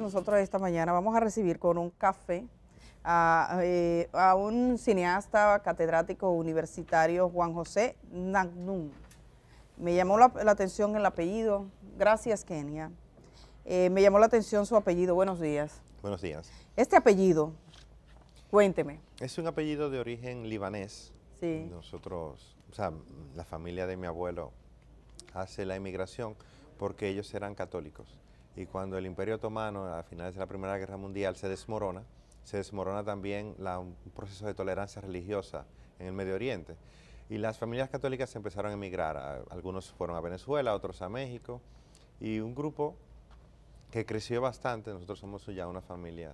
nosotros esta mañana. Vamos a recibir con un café a, eh, un cineasta catedrático universitario, Juan José Nagnum. Me llamó la, atención el apellido. Gracias, Kenia. Eh, me llamó la atención su apellido. Buenos días. Buenos días. Este apellido, cuénteme. Es un apellido de origen libanés. Nosotros, o sea, la familia de mi abuelo hace la emigración porque ellos eran católicos. Y cuando el Imperio Otomano, a finales de la Primera Guerra Mundial, se desmorona, se desmorona también la, un proceso de tolerancia religiosa en el Medio Oriente. Y las familias católicas empezaron a emigrar. algunos fueron a Venezuela, otros a México. Y un grupo que creció bastante, nosotros somos ya una familia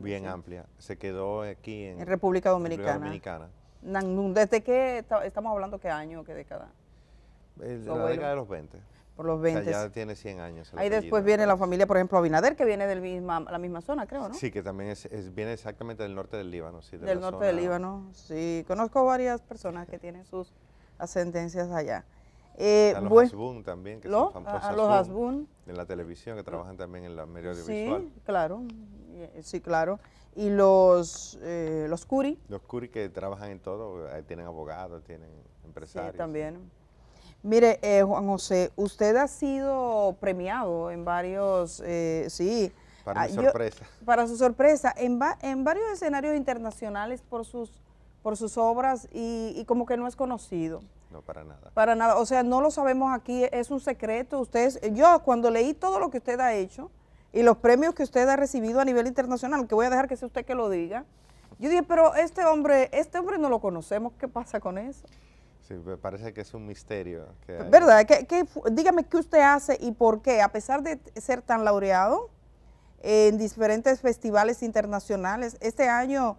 bien amplia, se quedó aquí en, República Dominicana. ¿Desde qué estamos hablando? ¿Qué año? ¿Qué década? la década de los 20 por los 20. ya tiene 100 años. Ahí después viene la familia, por ejemplo, Abinader, que viene de misma, la misma zona, creo, ¿no? Sí, que también es, viene exactamente del norte del Líbano. Sí, del norte del Líbano, sí. Conozco varias personas que tienen sus ascendencias allá. Eh, a los también, que son famosos. A, los Hasbun. En la televisión, que trabajan también en la medio audiovisual. Sí, claro. Eh, sí, claro. Y los, eh, los Curi. Los Curi que trabajan en todo, eh, tienen abogados, tienen empresarios. Sí, también. Mire, eh, Juan José, usted ha sido premiado en varios, eh, sí. Para ah, sorpresa. para su sorpresa, en, en varios escenarios internacionales por sus, por sus obras y, y, como que no es conocido. No, para nada. Para nada, o sea, no lo sabemos aquí, es un secreto. Usted, yo cuando leí todo lo que usted ha hecho y los premios que usted ha recibido a nivel internacional, que voy a dejar que sea usted que lo diga, yo dije, pero este hombre, este hombre no lo conocemos, ¿qué pasa con eso? Sí, me parece que es un misterio. ¿Verdad? dígame qué usted hace y por qué, a pesar de ser tan laureado en diferentes festivales internacionales, este año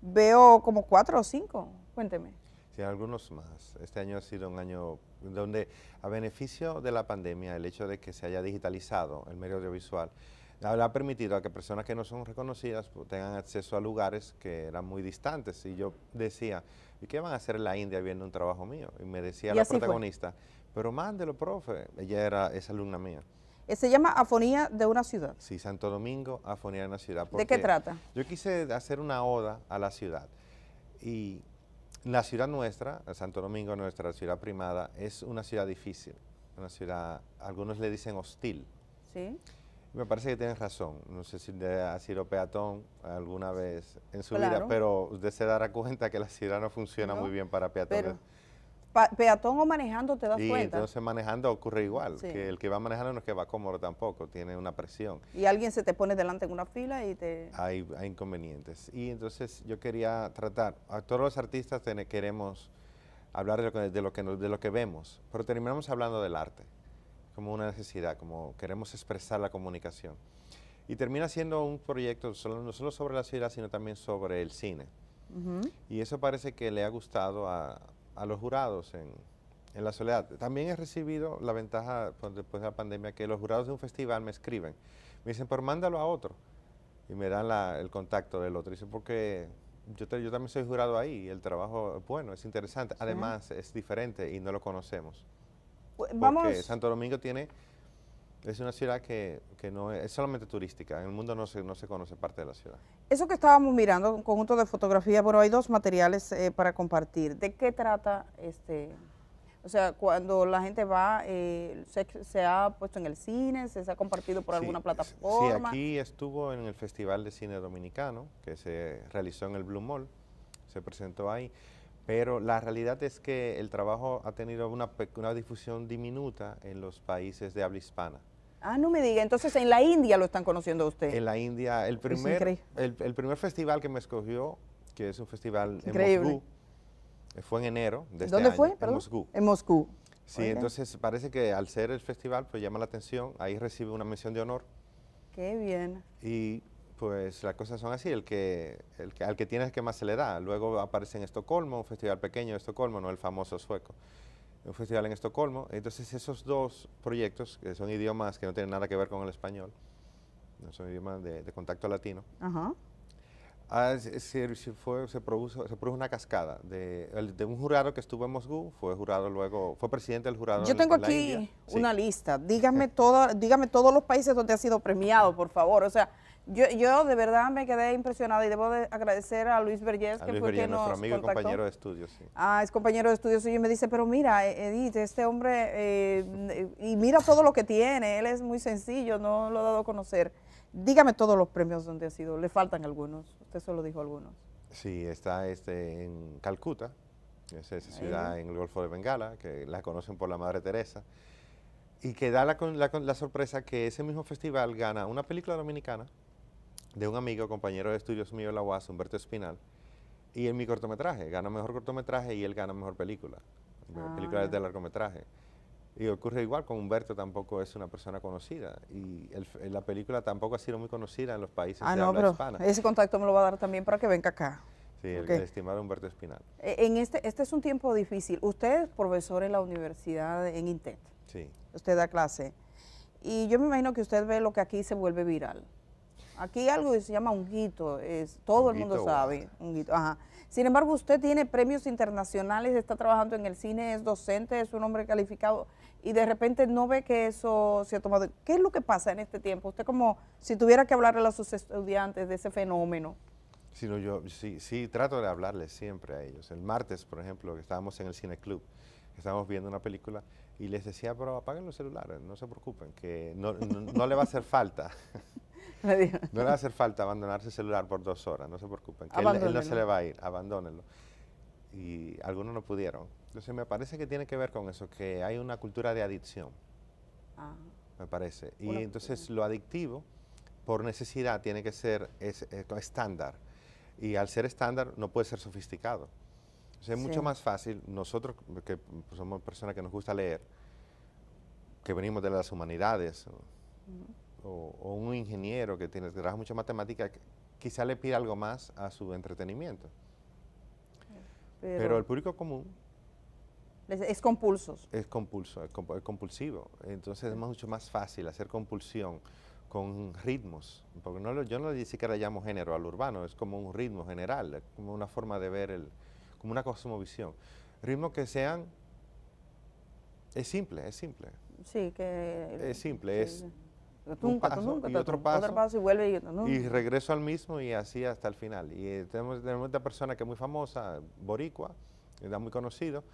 veo como cuatro o cinco, cuénteme. Sí, algunos más. Este año ha sido un año donde, a beneficio de la pandemia, el hecho de que se haya digitalizado el medio audiovisual, ha permitido a que personas que no son reconocidas pues, tengan acceso a lugares que eran muy distantes. Y yo decía, ¿y qué van a hacer en la India viendo un trabajo mío? Y me decía la protagonista, pero mándelo, profe. Ella era esa alumna mía. Eh, se llama Afonía de una ciudad. Sí, Santo Domingo, Afonía de una ciudad. ¿De qué trata? Yo quise hacer una oda a la ciudad. Y la ciudad nuestra, Santo Domingo, nuestra ciudad primada, es una ciudad difícil. Una ciudad, algunos le dicen hostil. Sí me parece que tienes razón. No sé si ha sido peatón alguna vez en su vida, pero usted se dará cuenta que la ciudad no funciona muy bien para peatones. peatón o manejando te das cuenta. Y entonces manejando ocurre igual, que el que va manejando no es que va cómodo tampoco, tiene una presión. Y alguien se te pone delante en una fila y te... Hay, inconvenientes. Y entonces yo quería tratar, a todos los artistas queremos hablar de lo que, de lo que vemos, pero terminamos hablando del arte como una necesidad, como queremos expresar la comunicación. Y termina siendo un proyecto no solo sobre la ciudad, sino también sobre el cine. Y eso parece que le ha gustado a, los jurados en, la soledad. También he recibido la ventaja pues, después de la pandemia que los jurados de un festival me escriben. Me dicen, pero mándalo a otro. Y me dan el contacto del otro. Dice, porque yo, yo, también soy jurado ahí. El trabajo bueno, es interesante. Además, es diferente y no lo conocemos. Porque Santo Domingo tiene, es una ciudad que, no es, solamente turística, en el mundo no se, no se conoce parte de la ciudad. Eso que estábamos mirando, un conjunto de fotografías, bueno, hay dos materiales eh, para compartir. ¿De qué trata este? O sea, cuando la gente va, eh, se, ha puesto en el cine, se, ha compartido por alguna plataforma. Sí, aquí estuvo en el Festival de Cine Dominicano, que se realizó en el Blue Mall, se presentó ahí. Pero la realidad es que el trabajo ha tenido una, una difusión diminuta en los países de habla hispana. Ah, no me diga. Entonces, en la India lo están conociendo usted. En la India, el primer, el, primer festival que me escogió, que es un festival en Moscú, eh, fue en enero de este ¿Dónde fue? Perdón. En Moscú. Sí, entonces parece que al ser el festival, pues llama la atención. Ahí recibe una mención de honor. Qué bien. Y pues las cosas son así, el que, el que, al que tienes que más se le da. Luego aparece en Estocolmo, un festival pequeño de Estocolmo, no el famoso sueco, un festival en Estocolmo. Entonces esos dos proyectos, que son idiomas que no tienen nada que ver con el español, no son idiomas de, contacto latino, ah, se, produjo, una cascada de, un jurado que estuvo en Moscú, fue jurado luego, fue presidente del jurado. Yo tengo aquí una lista, dígame, todo, dígame todos los países donde ha sido premiado, por favor, o sea... Yo, yo de verdad me quedé impresionada y debo agradecer a Luis Vergés, que Berger, nuestro amigo y compañero de estudios. Ah, es compañero de estudios y me dice, pero mira, eh, Edith, este hombre, eh, y mira todo lo que tiene, él es muy sencillo, no lo ha dado a conocer. Dígame todos los premios donde ha sido, le faltan algunos, usted solo dijo algunos. Sí, está este en Calcuta, es esa ciudad en el Golfo de Bengala, que la conocen por la Madre Teresa, y que da la sorpresa que ese mismo festival gana una película dominicana, de un amigo, compañero de estudios mío de la UAS, Humberto Espinal, y en mi cortometraje, gana mejor cortometraje y él gana mejor película, ah, película de largometraje. Y ocurre igual con Humberto, tampoco es una persona conocida. Y la película tampoco ha sido muy conocida en los países ah, de no, habla pero hispana. Ese contacto me lo va a dar también para que venga acá. Sí, el, estimado Humberto Espinal. E, en este, este es un tiempo difícil. Usted es profesor en la universidad en Intet. Sí. Usted da clase. Y yo me imagino que usted ve lo que aquí se vuelve viral. Aquí algo que se llama un un es, todo el mundo sabe. Unguito, ajá. Sin embargo, usted tiene premios internacionales, está trabajando en el cine, es docente, es un hombre calificado y de repente no ve que eso se ha tomado. ¿Qué es lo que pasa en este tiempo? Usted como si tuviera que hablarle a sus estudiantes de ese fenómeno. Sí, yo sí, sí trato de hablarles siempre a ellos. El martes, por ejemplo, que estábamos en el cine club, estábamos viendo una película y les decía, pero apaguen los celulares, no se preocupen, que no, no, no le va a hacer falta. No le va a hacer falta abandonarse el celular por dos horas, no se preocupen, que él, no se le va a ir, abandónenlo. Y algunos no pudieron. Entonces me parece que tiene que ver con eso, que hay una cultura de adicción, ah. me parece. Y entonces lo adictivo, por necesidad, tiene que ser estándar. Y al ser estándar, no puede ser sofisticado. es mucho más fácil, nosotros que somos personas que nos gusta leer, que venimos de las humanidades, o, un ingeniero que tiene, trabaja mucha matemática, quizá le pida algo más a su entretenimiento. Pero, el público común... Es, compulsos Es compulso, compulsivo. Entonces es mucho más fácil hacer compulsión con ritmos, porque no yo no ni siquiera llamo género al urbano, es como un ritmo general, como una forma de ver, el, como una cosmovisión. Ritmos que sean, es simple, es simple. Sí, que... Es simple, es y otro paso, y vuelve y, regreso al mismo y así hasta el final. Y eh, tenemos, tenemos persona que es muy famosa, boricua, era eh, muy conocido,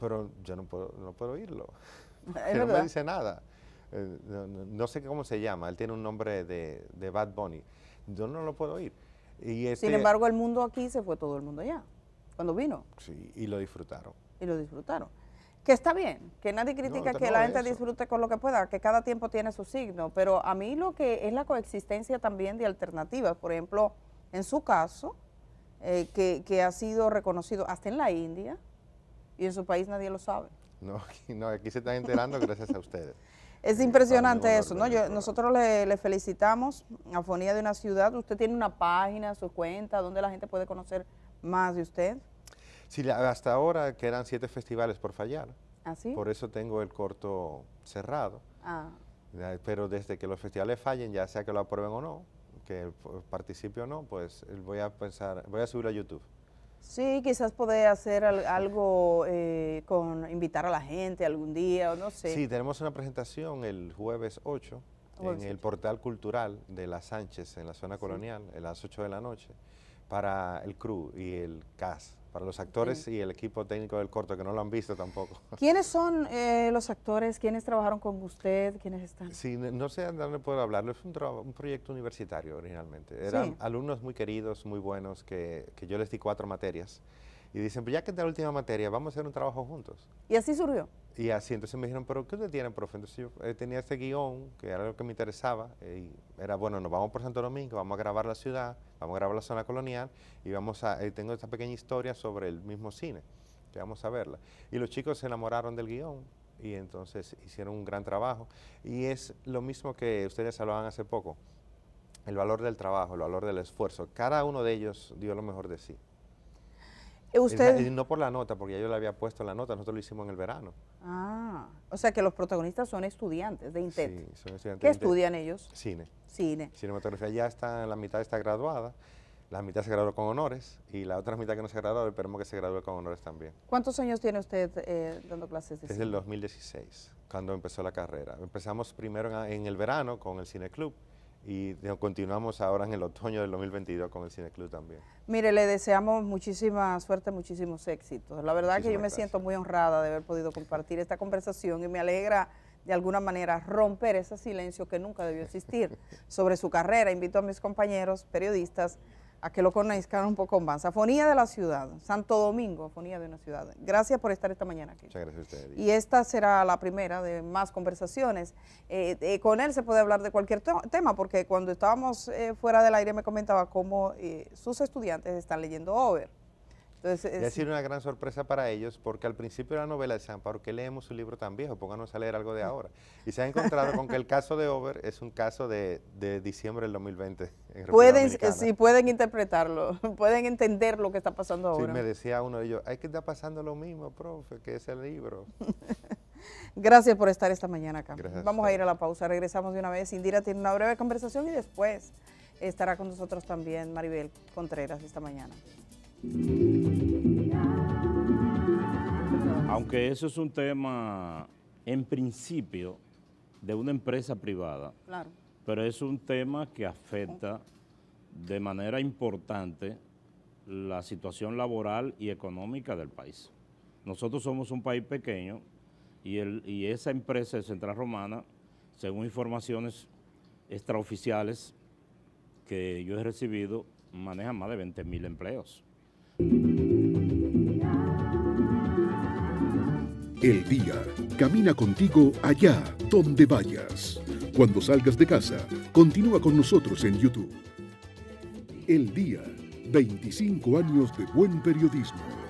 pero yo no puedo, no puedo oírlo, no me dice nada. Eh, no, sé cómo se llama, él tiene un nombre de, de Bad Bunny, yo no lo puedo oír. Y este Sin embargo, el mundo aquí se fue todo el mundo allá, cuando vino. Sí, y lo disfrutaron. Y lo disfrutaron. Que está bien, que nadie critica que la gente disfrute con lo que pueda, que cada tiempo tiene su signo, pero a mí lo que es la coexistencia también de alternativas, por ejemplo, en su caso, eh, que, ha sido reconocido hasta en la India y en su país nadie lo sabe. No, aquí, aquí se están enterando gracias a ustedes. Es impresionante eso, ¿no? nosotros le, felicitamos a Fonía de una Ciudad. Usted tiene una página, su cuenta, donde la gente puede conocer más de usted. Sí, hasta ahora quedan siete festivales por fallar. ¿Ah, por eso tengo el corto cerrado. Ah. Pero desde que los festivales fallen, ya sea que lo aprueben o no, que participe o no, pues eh, voy a pensar, voy a subir a YouTube. Sí, quizás puede hacer algo eh, con invitar a la gente algún día o no sé. Sí, tenemos una presentación el jueves 8 en el portal cultural de La Sánchez, en la zona colonial, a las 8 de la noche, para el CRU y el CAS, para los actores y el equipo técnico del corto, que no lo han visto tampoco. ¿Quiénes son eh, los actores? ¿Quiénes trabajaron con usted? ¿Quiénes están? Sí, no sé dónde puedo hablarlo. Es un, un proyecto universitario originalmente. Eran alumnos muy queridos, muy buenos, que, que, yo les di cuatro materias. Y dicen, pues ya que es la última materia, vamos a hacer un trabajo juntos. Y así surgió. Y así, entonces me dijeron, ¿pero qué usted tiene, profe? Entonces yo eh, tenía este guión, que era lo que me interesaba, eh, y era, bueno, nos vamos por Santo Domingo, vamos a grabar la ciudad, vamos a grabar la zona colonial, y vamos a, eh, tengo esta pequeña historia sobre el mismo cine, que vamos a verla. Y los chicos se enamoraron del guión, y entonces hicieron un gran trabajo. Y es lo mismo que ustedes hablaban hace poco, el valor del trabajo, el valor del esfuerzo. Cada uno de ellos dio lo mejor de sí. Eh, usted... no por la nota, porque ya yo la había puesto en la nota, nosotros lo hicimos en el verano. Ah, o sea que los protagonistas son estudiantes de INTET. Sí, son estudiantes ¿Qué estudian ellos? Cine. Cine. Cinematografía ya está, la mitad está graduada, la mitad se graduó con honores y la otra mitad que no se graduó, esperemos que se gradúe con honores también. ¿Cuántos años tiene usted eh, dando clases de cine? Desde el 2016, cuando empezó la carrera. Empezamos primero en el verano con el Cine Club, y continuamos ahora en el otoño del 2022 con el Cineclub también. Mire, le deseamos muchísima suerte, muchísimos éxitos. La verdad que yo me siento muy honrada de haber podido compartir esta conversación y me alegra de alguna manera romper ese silencio que nunca debió existir sobre su carrera. Invito a mis compañeros periodistas a que lo conozcan un poco más. Afonía de la ciudad, Santo Domingo, Afonía de una ciudad. Gracias por estar esta mañana aquí. Muchas gracias a ustedes. Y esta será la primera de más conversaciones. Eh, eh, con él se puede hablar de cualquier tema, porque cuando estábamos eh, fuera del aire me comentaba cómo sus estudiantes están leyendo Over es... ha sido una gran sorpresa para ellos porque al principio de la novela decían, ¿por qué leemos un libro tan viejo? Pónganos a leer algo de ahora. Y se ha encontrado con que el caso de Over es un caso de, diciembre del 2020. En pueden, eh, sí, pueden interpretarlo, pueden entender lo que está pasando ahora. Sí, me decía uno de ellos, hay que estar pasando lo mismo, profe, que es el libro. Gracias por estar esta mañana acá. Vamos a ir a la pausa, regresamos de una vez. Indira tiene una breve conversación y después estará con nosotros también Maribel Contreras esta mañana. Aunque eso es un tema, en principio, de una empresa privada. Pero es un tema que afecta de manera importante la situación laboral y económica del país. Nosotros somos un país pequeño y, y esa empresa Central Romana, según informaciones extraoficiales que yo he recibido, maneja más de 20 mil empleos. El día camina contigo allá donde vayas. Cuando salgas de casa, continúa con nosotros en YouTube. El día, 25 años de buen periodismo.